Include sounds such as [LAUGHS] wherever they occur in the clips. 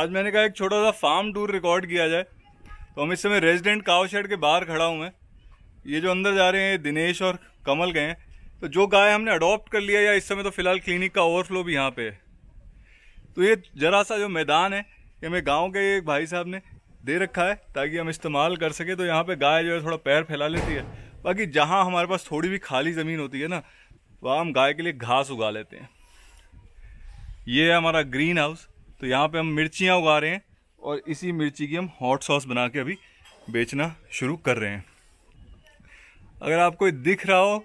आज मैंने कहा एक छोटा सा फार्म टूर रिकॉर्ड किया जाए तो हम इस समय रेजिडेंट काव शेड के बाहर खड़ा हूँ मैं ये जो अंदर जा रहे हैं दिनेश और कमल गए हैं तो जो गाय हमने अडॉप्ट कर लिया या इस समय तो फिलहाल क्लिनिक का ओवरफ्लो भी यहाँ पे है तो ये जरा सा जो मैदान है ये हमें गाँव के एक भाई साहब ने दे रखा है ताकि हम इस्तेमाल कर सकें तो यहाँ पर गाय जो है थोड़ा पैर फैला लेती है बाकी जहाँ हमारे पास थोड़ी भी खाली ज़मीन होती है ना वहाँ हम गाय के लिए घास उगा लेते हैं ये है हमारा ग्रीन हाउस तो यहाँ पे हम मिर्चियाँ उगा रहे हैं और इसी मिर्ची की हम हॉट सॉस बना के अभी बेचना शुरू कर रहे हैं अगर आपको दिख रहा हो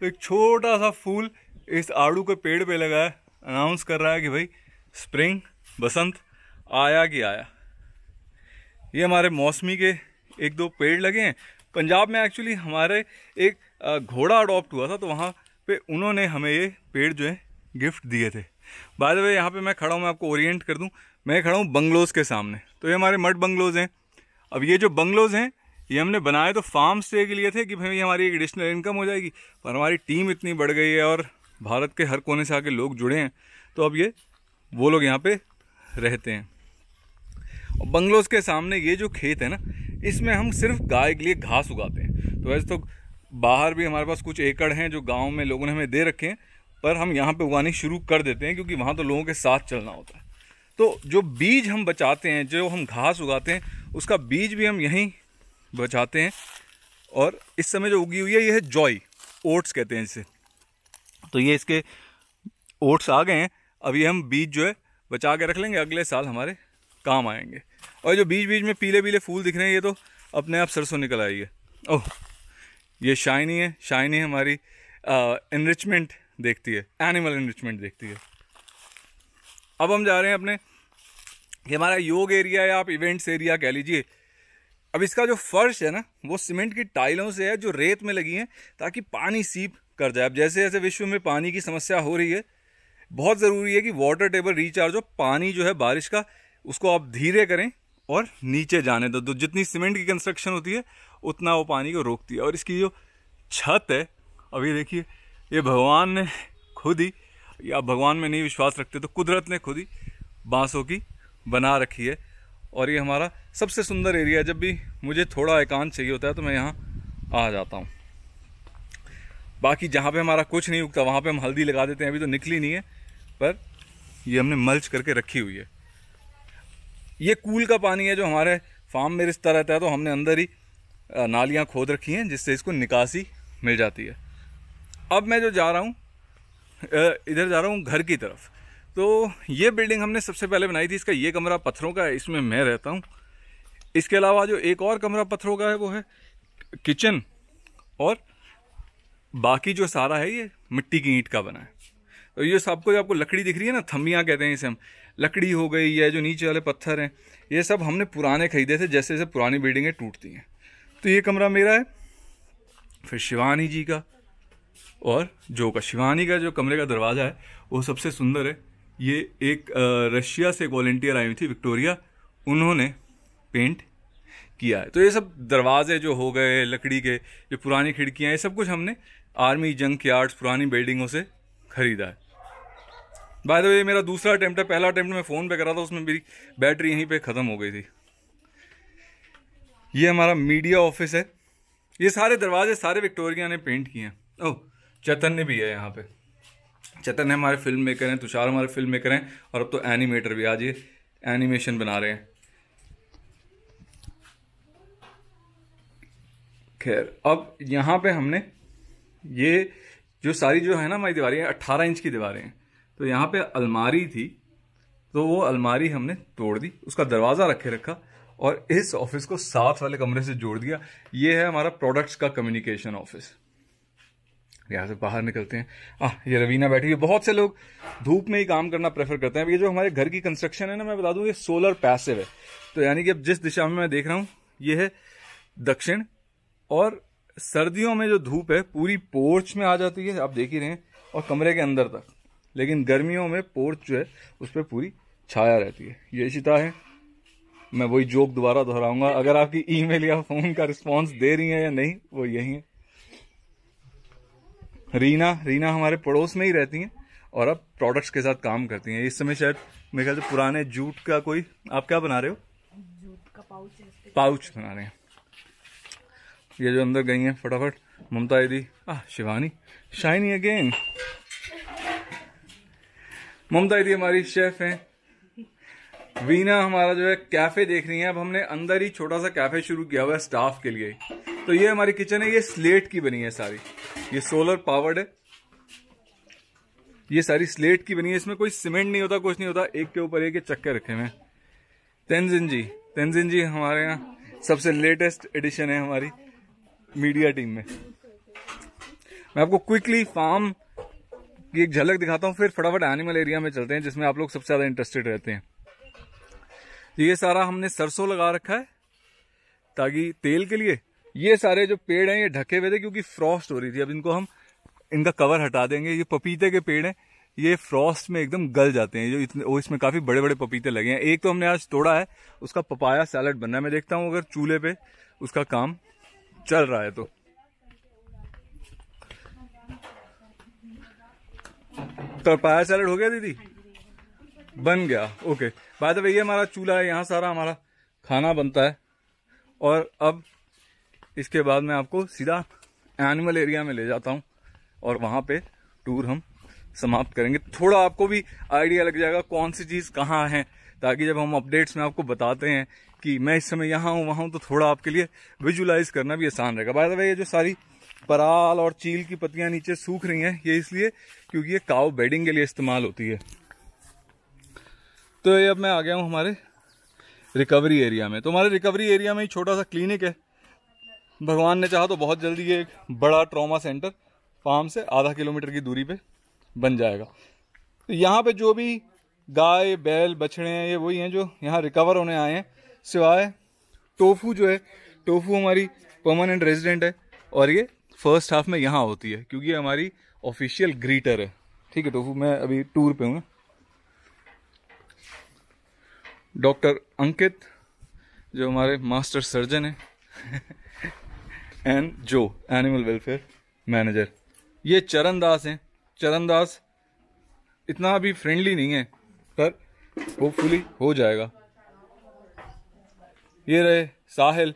तो एक छोटा सा फूल इस आड़ू के पेड़ पे लगा है अनाउंस कर रहा है कि भाई स्प्रिंग बसंत आया कि आया ये हमारे मौसमी के एक दो पेड़ लगे हैं पंजाब में एक्चुअली हमारे एक घोड़ा अडॉप्ट हुआ था तो वहाँ पे उन्होंने हमें ये पेड़ जो है गिफ्ट दिए थे बाद में यहाँ पे मैं खड़ा हूँ मैं आपको ओरिएंट कर दूँ मैं खड़ा हूँ बंगलोज़ के सामने तो ये हमारे मठ बंगलोज़ हैं अब ये जो बंगलोज़ हैं ये हमने बनाए तो फार्म स्टे के लिए थे कि भाई हमारी एडिशनल इनकम हो जाएगी पर हमारी टीम इतनी बढ़ गई है और भारत के हर कोने से आके लोग जुड़े हैं तो अब ये वो लोग यहाँ पे रहते हैं और बंगलोज़ के सामने ये जो खेत है ना इसमें हम सिर्फ गाय के लिए घास उगाते हैं तो वैसे तो बाहर भी हमारे पास कुछ एकड़ हैं जो गाँव में लोगों ने हमें दे रखे हैं पर हम यहाँ पे उगानी शुरू कर देते हैं क्योंकि वहाँ तो लोगों के साथ चलना होता है तो जो बीज हम बचाते हैं जो हम घास उगाते हैं उसका बीज भी हम यहीं बचाते हैं और इस समय जो उगी हुई है ये है जॉय ओट्स कहते हैं इसे तो ये इसके ओट्स आ गए हैं अभी हम बीज जो है बचा के रख लेंगे अगले साल हमारे काम आएंगे और जो बीच बीच में पीले पीले फूल दिख रहे हैं ये तो अपने आप सरसों निकल आई है ओह ये शाइनी है शाइनी हमारी इनरिचमेंट देखती है एनिमल एनरिचमेंट देखती है अब हम जा रहे हैं अपने ये हमारा योग एरिया या आप इवेंट्स एरिया कह लीजिए अब इसका जो फर्श है ना वो सीमेंट की टाइलों से है जो रेत में लगी हैं ताकि पानी सीप कर जाए अब जैसे जैसे विश्व में पानी की समस्या हो रही है बहुत ज़रूरी है कि वाटर टेबल रिचार्ज हो पानी जो है बारिश का उसको आप धीरे करें और नीचे जाने दो तो जितनी सीमेंट की कंस्ट्रक्शन होती है उतना वो पानी को रोकती है और इसकी जो छत है अभी देखिए ये भगवान ने खुद ही या भगवान में नहीं विश्वास रखते तो कुदरत ने खुद ही बाँसों की बना रखी है और ये हमारा सबसे सुंदर एरिया है जब भी मुझे थोड़ा एकांत चाहिए होता है तो मैं यहाँ आ जाता हूँ बाकी जहाँ पे हमारा कुछ नहीं उगता वहाँ पे हम हल्दी लगा देते हैं अभी तो निकली नहीं है पर ये हमने मल्च करके रखी हुई है ये कूल का पानी है जो हमारे फार्म में रिश्ता रहता है तो हमने अंदर ही नालियाँ खोद रखी हैं जिससे इसको निकासी मिल जाती है अब मैं जो जा रहा हूँ इधर जा रहा हूँ घर की तरफ तो ये बिल्डिंग हमने सबसे पहले बनाई थी इसका ये कमरा पत्थरों का है इसमें मैं रहता हूँ इसके अलावा जो एक और कमरा पत्थरों का है वो है किचन और बाकी जो सारा है ये मिट्टी की ईंट का बना है तो ये सबको जो आपको लकड़ी दिख रही है ना थम्बियाँ कहते हैं इसे हम लकड़ी हो गई या जो नीचे वाले पत्थर हैं ये सब हमने पुराने खरीदे थे जैसे जैसे पुरानी बिल्डिंगें टूटती हैं तो ये कमरा मेरा है फिर शिवानी जी का और जो का शिवानी का जो कमरे का दरवाज़ा है वो सबसे सुंदर है ये एक रशिया से एक वॉल्टियर आई हुई थी विक्टोरिया उन्होंने पेंट किया है तो ये सब दरवाजे जो हो गए लकड़ी के जो पुरानी खिड़कियाँ ये सब कुछ हमने आर्मी जंग के आर्ट्स पुरानी बिल्डिंगों से ख़रीदा है बाय द वे मेरा दूसरा अटैम्प्ट है पहला अटैम्प्ट मैं फ़ोन पे करा था उसमें मेरी बैटरी यहीं पे ख़त्म हो गई थी ये हमारा मीडिया ऑफिस है ये सारे दरवाजे सारे विक्टोरिया ने पेंट किए हैं ओह चैतन्य भी है यहाँ पे चैतन्य हमारे फिल्म मेकर हैं तुषार हमारे फिल्म मेकर हैं और अब तो एनिमेटर भी आज ये एनिमेशन बना रहे हैं खैर अब यहाँ पे हमने ये जो सारी जो है ना हमारी दीवारें अट्ठारह इंच की दीवारें हैं तो यहाँ पे अलमारी थी तो वो अलमारी हमने तोड़ दी उसका दरवाज़ा रखे रखा और इस ऑफिस को साथ वाले कमरे से जोड़ दिया ये है हमारा प्रोडक्ट्स का कम्युनिकेशन ऑफिस यहाँ से बाहर निकलते हैं आ, ये रवीना बैठी है बहुत से लोग धूप में ही काम करना प्रेफर करते हैं ये जो हमारे घर की कंस्ट्रक्शन है ना मैं बता दूँ ये सोलर पैसिव है तो यानी कि अब जिस दिशा में मैं देख रहा हूँ ये है दक्षिण और सर्दियों में जो धूप है पूरी पोर्च में आ जाती है आप देख ही रहे हैं और कमरे के अंदर तक लेकिन गर्मियों में पोर्च जो है उस पर पूरी छाया रहती है ये सीता है मैं वही जोक दोबारा दोहराऊंगा अगर आपकी ईमेल या फ़ोन का रिस्पांस दे रही है या नहीं वो यही है रीना रीना हमारे पड़ोस में ही रहती हैं और अब प्रोडक्ट्स के साथ काम करती हैं इस समय शायद मेरे ख्याल से पुराने जूट का कोई आप क्या बना रहे हो जूट का पाउच पाउच बना रहे हैं ये जो अंदर गई हैं फटाफट ममता दीदी आह शिवानी शाइनी अगेन ममता दीदी हमारी शेफ हैं वीना हमारा जो है कैफे देख रही है अब हमने अंदर ही छोटा सा कैफे शुरू किया हुआ है स्टाफ के लिए तो ये हमारी किचन है ये स्लेट की बनी है सारी ये सोलर पावर्ड है ये सारी स्लेट की बनी है इसमें कोई सीमेंट नहीं होता कुछ नहीं होता एक के ऊपर एक चक्के रखे हुए तेंजिन जी तेंजिन जी हमारे यहाँ सबसे लेटेस्ट एडिशन है हमारी मीडिया टीम में मैं आपको क्विकली फार्म की एक झलक दिखाता हूँ फिर फटाफट एनिमल एरिया में चलते हैं जिसमें आप लोग सबसे ज़्यादा इंटरेस्टेड रहते हैं ये सारा हमने सरसों लगा रखा है ताकि तेल के लिए ये सारे जो पेड़ हैं ये ढके हुए थे क्योंकि फ्रॉस्ट हो रही थी अब इनको हम इनका कवर हटा देंगे ये पपीते के पेड़ हैं ये फ्रॉस्ट में एकदम गल जाते हैं जो इतने वो इसमें काफ़ी बड़े बड़े पपीते लगे हैं एक तो हमने आज तोड़ा है उसका पपाया सैलड बनना है मैं देखता हूँ अगर चूल्हे पे उसका काम चल रहा है तो पपाया तो सैलड हो गया दीदी बन गया ओके बाय द वे ये हमारा चूल्हा है यहाँ सारा हमारा खाना बनता है और अब इसके बाद मैं आपको सीधा एनिमल एरिया में ले जाता हूँ और वहाँ पे टूर हम समाप्त करेंगे थोड़ा आपको भी आइडिया लग जाएगा कौन सी चीज़ कहाँ है ताकि जब हम अपडेट्स में आपको बताते हैं कि मैं इस समय यहाँ हूँ वहाँ हूँ तो थोड़ा आपके लिए विजुलाइज करना भी आसान रहेगा बाय द वे ये जो सारी पराल और चील की पत्तियाँ नीचे सूख रही हैं ये इसलिए क्योंकि ये काव बेडिंग के लिए इस्तेमाल होती है तो ये अब मैं आ गया हूँ हमारे रिकवरी एरिया में तो हमारे रिकवरी एरिया में ही छोटा सा क्लिनिक है भगवान ने चाहा तो बहुत जल्दी ये एक बड़ा ट्रॉमा सेंटर फार्म से आधा किलोमीटर की दूरी पे बन जाएगा तो यहाँ पे जो भी गाय बैल बछड़े हैं ये वही हैं जो यहाँ रिकवर होने आए हैं सिवाय टोफू जो है टोफू हमारी परमानेंट रेजिडेंट है और ये फर्स्ट हाफ में यहाँ होती है क्योंकि हमारी ऑफिशियल ग्रीटर है ठीक है टोफू मैं अभी टूर पे हूँ डॉक्टर अंकित जो हमारे मास्टर सर्जन हैं [LAUGHS] एंड जो एनिमल वेलफेयर मैनेजर ये चरण दास हैं चरण दास इतना अभी फ्रेंडली नहीं है पर होपफुली हो जाएगा ये रहे साहिल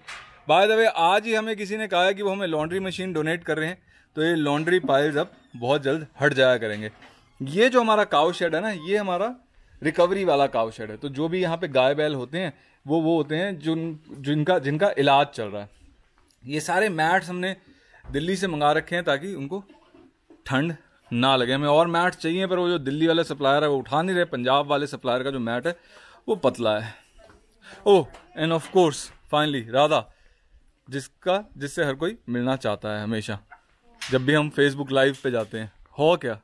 बाय द वे आज ही हमें किसी ने कहा है कि वो हमें लॉन्ड्री मशीन डोनेट कर रहे हैं तो ये लॉन्ड्री पाइल्स अब बहुत जल्द हट जाया करेंगे ये जो हमारा काव शेड है ना ये हमारा रिकवरी वाला काव शेड है तो जो भी यहाँ पे गाय बैल होते हैं वो वो होते हैं जिन जिनका जिनका इलाज चल रहा है ये सारे मैट्स हमने दिल्ली से मंगा रखे हैं ताकि उनको ठंड ना लगे हमें और मैट चाहिए पर वो जो दिल्ली वाले सप्लायर है वो उठा नहीं रहे पंजाब वाले सप्लायर का जो मैट है वो पतला है oh and of course finally Radha जिसका जिससे हर कोई मिलना चाहता है हमेशा जब भी हम फेसबुक लाइव पे जाते हैं हो क्या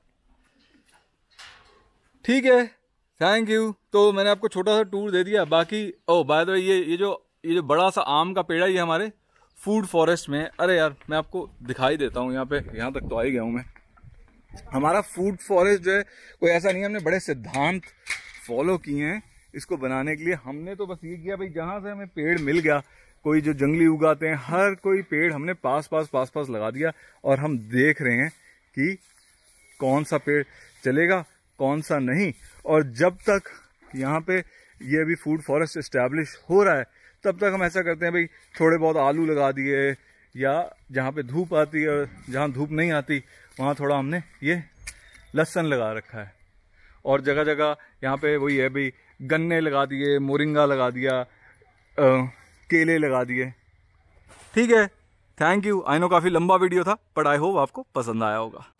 ठीक है थैंक यू तो मैंने आपको छोटा सा टूर दे दिया बाकी ओ बाय द वे ये ये जो ये जो बड़ा सा आम का पेड़ है ये हमारे फूड फॉरेस्ट में अरे यार मैं आपको दिखाई देता हूँ यहाँ पे यहाँ तक तो आ ही गया हूँ मैं हमारा फूड फॉरेस्ट जो है कोई ऐसा नहीं हमने बड़े सिद्धांत फॉलो किए हैं इसको बनाने के लिए हमने तो बस ये किया भाई जहाँ से हमें पेड़ मिल गया कोई जो जंगली उगाते हैं हर कोई पेड़ हमने पास पास पास पास लगा दिया और हम देख रहे हैं कि कौन सा पेड़ चलेगा कौन सा नहीं और जब तक यहाँ पे ये अभी फूड फॉरेस्ट इस्टेब्लिश हो रहा है तब तक हम ऐसा करते हैं भाई थोड़े बहुत आलू लगा दिए या जहाँ पे धूप आती है जहाँ धूप नहीं आती वहाँ थोड़ा हमने ये लहसन लगा रखा है और जगह जगह यहाँ पे वही है भाई गन्ने लगा दिए मोरिंगा लगा दिया आ, केले लगा दिए ठीक है थैंक यू आई नो काफ़ी लंबा वीडियो था बट आई होप आपको पसंद आया होगा